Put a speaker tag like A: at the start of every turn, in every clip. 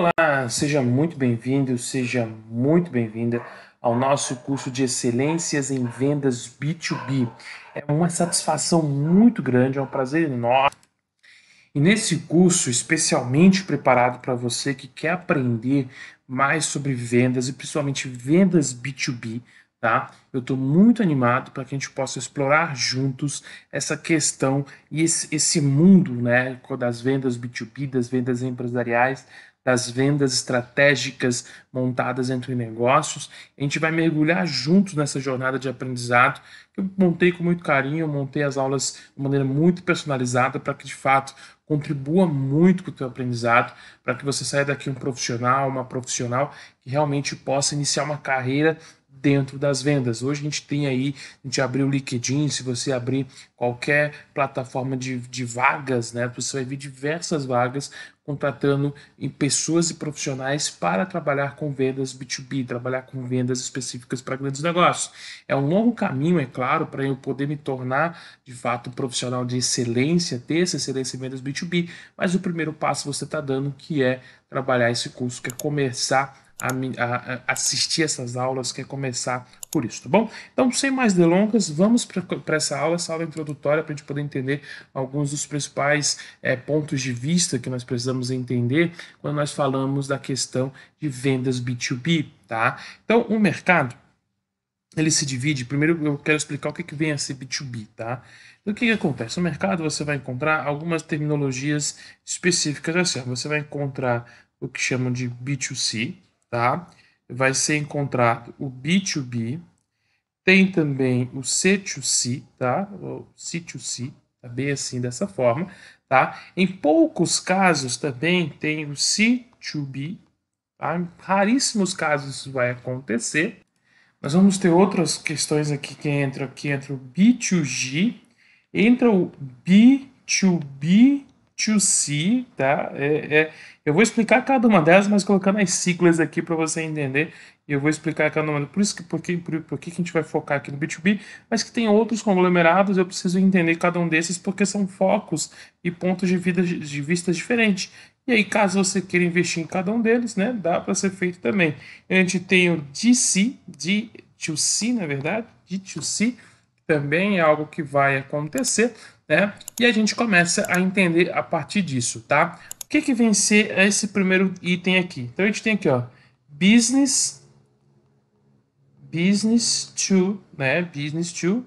A: Olá, seja muito bem-vindo, seja muito bem-vinda ao nosso curso de Excelências em Vendas B2B. É uma satisfação muito grande, é um prazer enorme. E nesse curso, especialmente preparado para você que quer aprender mais sobre vendas e principalmente vendas B2B, tá? Eu estou muito animado para que a gente possa explorar juntos essa questão e esse, esse mundo, né, das vendas B2B, das vendas empresariais das vendas estratégicas montadas entre negócios. A gente vai mergulhar juntos nessa jornada de aprendizado que eu montei com muito carinho, eu montei as aulas de maneira muito personalizada para que de fato contribua muito com o teu aprendizado, para que você saia daqui um profissional, uma profissional que realmente possa iniciar uma carreira dentro das vendas. Hoje a gente tem aí, a gente abriu o LinkedIn, se você abrir qualquer plataforma de, de vagas, né, você vai ver diversas vagas contratando em pessoas e profissionais para trabalhar com vendas B2B, trabalhar com vendas específicas para grandes negócios. É um longo caminho, é claro, para eu poder me tornar de fato um profissional de excelência, ter essa excelência em vendas B2B, mas o primeiro passo você está dando que é trabalhar esse curso, que é começar a, a assistir essas aulas, quer começar por isso, tá bom? Então, sem mais delongas, vamos para essa aula, essa aula introdutória, para a gente poder entender alguns dos principais é, pontos de vista que nós precisamos entender quando nós falamos da questão de vendas B2B, tá? Então, o mercado, ele se divide, primeiro eu quero explicar o que, que vem a ser B2B, tá? Então, o que, que acontece? No mercado você vai encontrar algumas terminologias específicas, assim, você vai encontrar o que chamam de B2C, tá? Vai ser encontrado o B2B, tem também o C2C, tá? O C2C, tá bem assim dessa forma, tá? Em poucos casos também tem o C2B, tá? Em raríssimos casos isso vai acontecer. Nós vamos ter outras questões aqui que entram, que entra o B2G, entra o B2B B2C, tá? É, é, eu vou explicar cada uma delas, mas colocando as siglas aqui para você entender. E eu vou explicar cada uma. Por isso que por que, por, por que a gente vai focar aqui no B2B, mas que tem outros conglomerados, eu preciso entender cada um desses porque são focos e pontos de, vida, de vista diferentes. E aí, caso você queira investir em cada um deles, né, dá para ser feito também. A gente tem o DC, de to c na verdade, De to c também é algo que vai acontecer né? E a gente começa a entender a partir disso, tá? O que que vem ser esse primeiro item aqui? Então a gente tem aqui, ó, business business to, né? Business to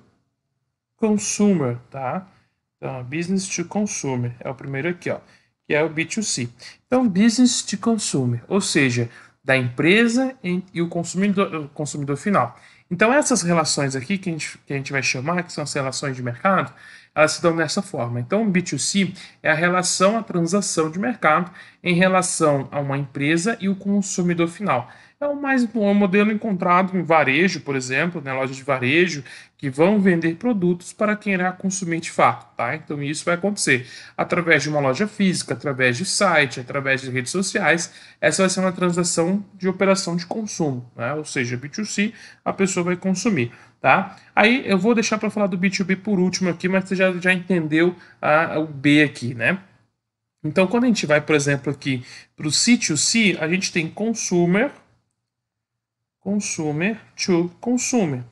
A: consumer, tá? Então, business to consumer é o primeiro aqui, ó, que é o B2C. Então, business to consumer, ou seja, da empresa e o consumidor, o consumidor final. Então, essas relações aqui que a, gente, que a gente vai chamar, que são as relações de mercado, elas se dão dessa forma. Então, o B2C é a relação à transação de mercado em relação a uma empresa e o consumidor final é o mais é modelo encontrado em varejo, por exemplo, né, lojas de varejo, que vão vender produtos para quem irá consumir de fato, tá? Então isso vai acontecer através de uma loja física, através de site, através de redes sociais. Essa vai ser uma transação de operação de consumo, né? Ou seja, B2C, a pessoa vai consumir, tá? Aí eu vou deixar para falar do B2B por último aqui, mas você já, já entendeu a, o B aqui, né? Então, quando a gente vai, por exemplo, aqui para o C2C, a gente tem consumer, Consumer to consumer.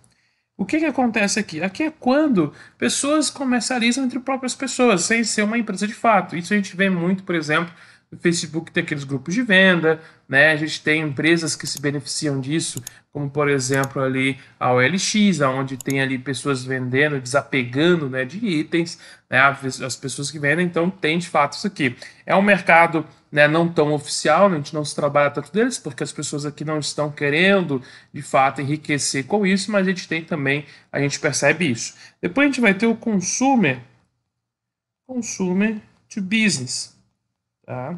A: O que, que acontece aqui? Aqui é quando pessoas comercializam entre próprias pessoas, sem ser uma empresa de fato. Isso a gente vê muito, por exemplo, o Facebook tem aqueles grupos de venda, né? A gente tem empresas que se beneficiam disso, como por exemplo ali a OLX, onde tem ali pessoas vendendo, desapegando né, de itens, né? As pessoas que vendem, então tem de fato isso aqui. É um mercado né, não tão oficial, né? a gente não se trabalha tanto deles, porque as pessoas aqui não estão querendo de fato enriquecer com isso, mas a gente tem também, a gente percebe isso. Depois a gente vai ter o consumer, consumer to business. Tá?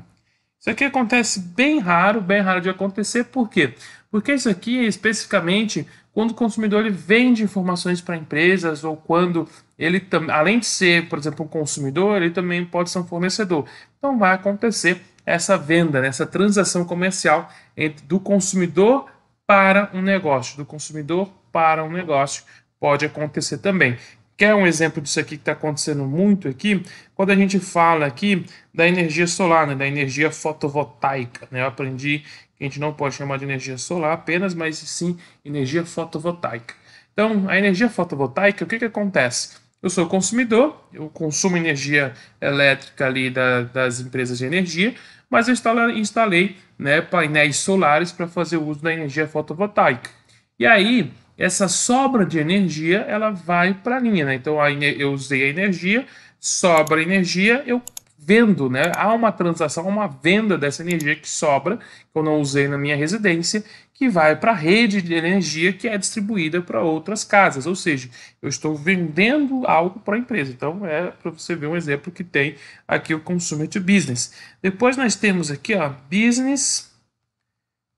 A: Isso aqui acontece bem raro, bem raro de acontecer, por quê? Porque isso aqui é especificamente quando o consumidor ele vende informações para empresas ou quando ele, além de ser, por exemplo, um consumidor, ele também pode ser um fornecedor. Então vai acontecer essa venda, né, essa transação comercial entre, do consumidor para um negócio, do consumidor para um negócio, pode acontecer também. Quer um exemplo disso aqui que está acontecendo muito aqui? Quando a gente fala aqui da energia solar, né, da energia fotovoltaica, né? Eu aprendi que a gente não pode chamar de energia solar apenas, mas sim energia fotovoltaica. Então, a energia fotovoltaica, o que, que acontece? Eu sou consumidor, eu consumo energia elétrica ali da, das empresas de energia, mas eu instalei, instalei né, painéis solares para fazer uso da energia fotovoltaica. E aí, essa sobra de energia ela vai para a linha. Né? Então eu usei a energia, sobra energia, eu vendo, né? Há uma transação, uma venda dessa energia que sobra, que eu não usei na minha residência, que vai para a rede de energia que é distribuída para outras casas. Ou seja, eu estou vendendo algo para a empresa. Então, é para você ver um exemplo que tem aqui o Consumer to Business. Depois nós temos aqui, ó, Business,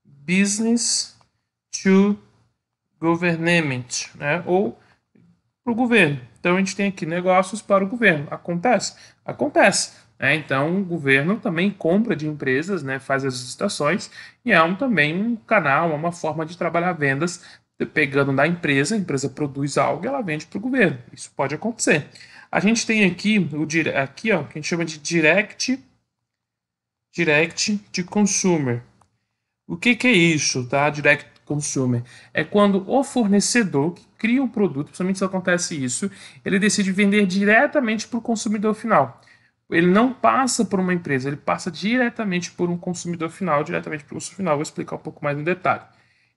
A: Business to government, né? ou para o governo. Então a gente tem aqui negócios para o governo. Acontece? Acontece. Né? Então o governo também compra de empresas, né? faz as licitações e é um, também um canal, é uma forma de trabalhar vendas pegando da empresa, a empresa produz algo ela vende para o governo. Isso pode acontecer. A gente tem aqui o aqui, ó, que a gente chama de direct direct de consumer. O que, que é isso, tá? Direct consumer. É quando o fornecedor que cria o produto, principalmente se acontece isso, ele decide vender diretamente para o consumidor final. Ele não passa por uma empresa, ele passa diretamente por um consumidor final, diretamente para o consumidor final. Vou explicar um pouco mais no detalhe.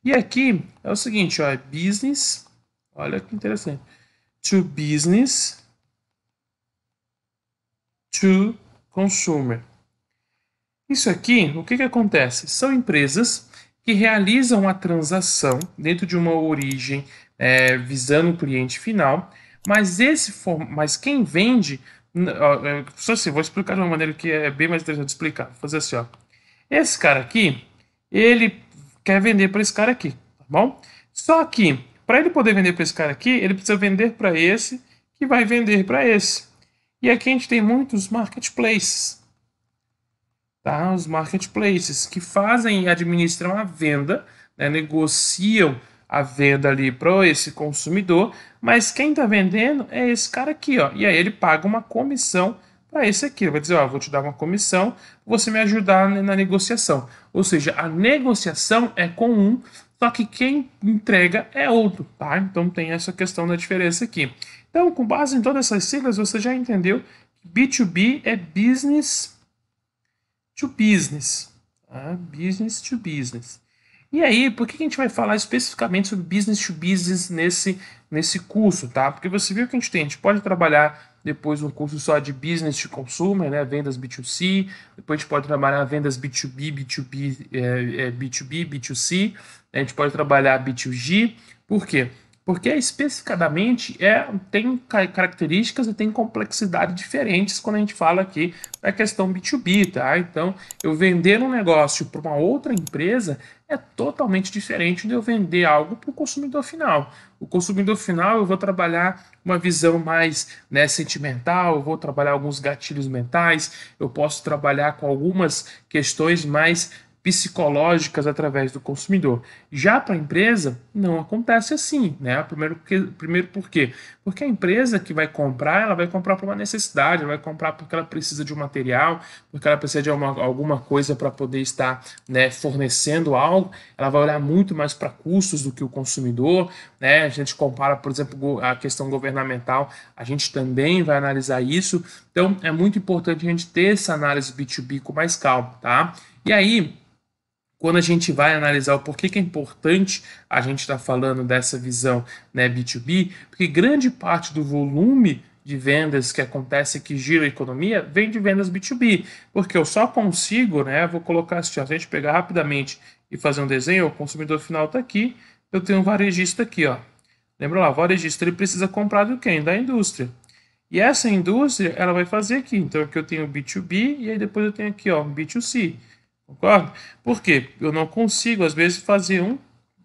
A: E aqui é o seguinte, ó, é business, olha que interessante, to business, to consumer. Isso aqui, o que, que acontece? São empresas que realizam a transação dentro de uma origem é, visando o cliente final, mas esse for, mas quem vende, só é, assim, vou explicar de uma maneira que é bem mais interessante explicar. Vou fazer assim, ó. Esse cara aqui, ele quer vender para esse cara aqui, tá bom? Só que para ele poder vender para esse cara aqui, ele precisa vender para esse que vai vender para esse. E aqui a gente tem muitos marketplaces tá? Os marketplaces que fazem e administram a venda, né? negociam a venda ali para esse consumidor, mas quem está vendendo é esse cara aqui, ó. E aí ele paga uma comissão para esse aqui. Ele vai dizer, ó, vou te dar uma comissão, você me ajudar na negociação. Ou seja, a negociação é com um, só que quem entrega é outro, tá? Então tem essa questão da diferença aqui. Então, com base em todas essas siglas, você já entendeu que B2B é business to business. Tá? Business to business. E aí, por que a gente vai falar especificamente sobre business to business nesse, nesse curso, tá? Porque você viu que a gente tem, a gente pode trabalhar depois um curso só de business to consumer, né? Vendas B2C, depois a gente pode trabalhar vendas B2B, B2B, é, é, B2B, B2C, a gente pode trabalhar B2G, por quê? Porque especificadamente é, tem características e tem complexidade diferentes quando a gente fala aqui da questão B2B, tá? Então, eu vender um negócio para uma outra empresa é totalmente diferente de eu vender algo para o consumidor final. O consumidor final eu vou trabalhar uma visão mais né, sentimental, eu vou trabalhar alguns gatilhos mentais, eu posso trabalhar com algumas questões mais psicológicas através do consumidor. Já para a empresa, não acontece assim, né? Primeiro, primeiro por quê? Porque a empresa que vai comprar, ela vai comprar por uma necessidade, ela vai comprar porque ela precisa de um material, porque ela precisa de uma, alguma coisa para poder estar né, fornecendo algo, ela vai olhar muito mais para custos do que o consumidor, né? A gente compara, por exemplo, a questão governamental, a gente também vai analisar isso. Então, é muito importante a gente ter essa análise B2B com mais calma, tá? E aí, quando a gente vai analisar o porquê que é importante a gente estar tá falando dessa visão né, B2B, porque grande parte do volume de vendas que acontece que gira a economia vem de vendas B2B, porque eu só consigo, né, vou colocar assim, a gente pegar rapidamente e fazer um desenho, o consumidor final está aqui, eu tenho um varejista aqui, ó. Lembra lá, o varejista ele precisa comprar do quem? Da indústria. E essa indústria, ela vai fazer aqui. Então aqui eu tenho B2B e aí depois eu tenho aqui, ó, B2C. Concorda? Porque eu não consigo, às vezes, fazer um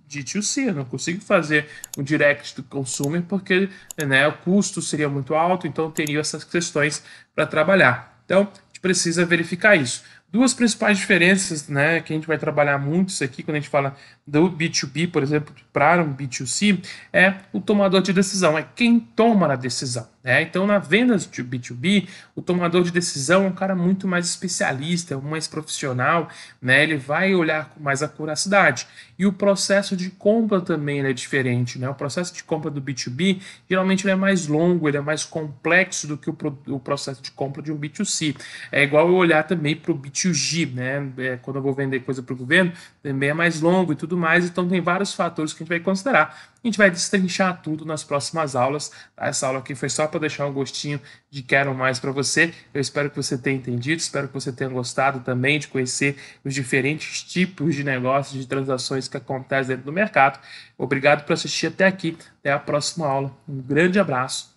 A: de d c eu não consigo fazer um direct do consumer porque né, o custo seria muito alto, então teria essas questões para trabalhar. Então, a gente precisa verificar isso duas principais diferenças, né, que a gente vai trabalhar muito isso aqui quando a gente fala do B2B, por exemplo, para um B2C, é o tomador de decisão, é quem toma a decisão, né? Então, na vendas de B2B, o tomador de decisão é um cara muito mais especialista, é mais profissional, né? Ele vai olhar com mais acuracidade. E o processo de compra também é diferente, né? O processo de compra do B2B, geralmente ele é mais longo, ele é mais complexo do que o, o processo de compra de um B2C. É igual eu olhar também para o B2 Xuji, né? É, quando eu vou vender coisa para o governo, também é mais longo e tudo mais, então tem vários fatores que a gente vai considerar. A gente vai destrinchar tudo nas próximas aulas. Tá? Essa aula aqui foi só para deixar um gostinho de quero mais para você. Eu espero que você tenha entendido, espero que você tenha gostado também de conhecer os diferentes tipos de negócios, de transações que acontecem dentro do mercado. Obrigado por assistir até aqui. Até a próxima aula. Um grande abraço.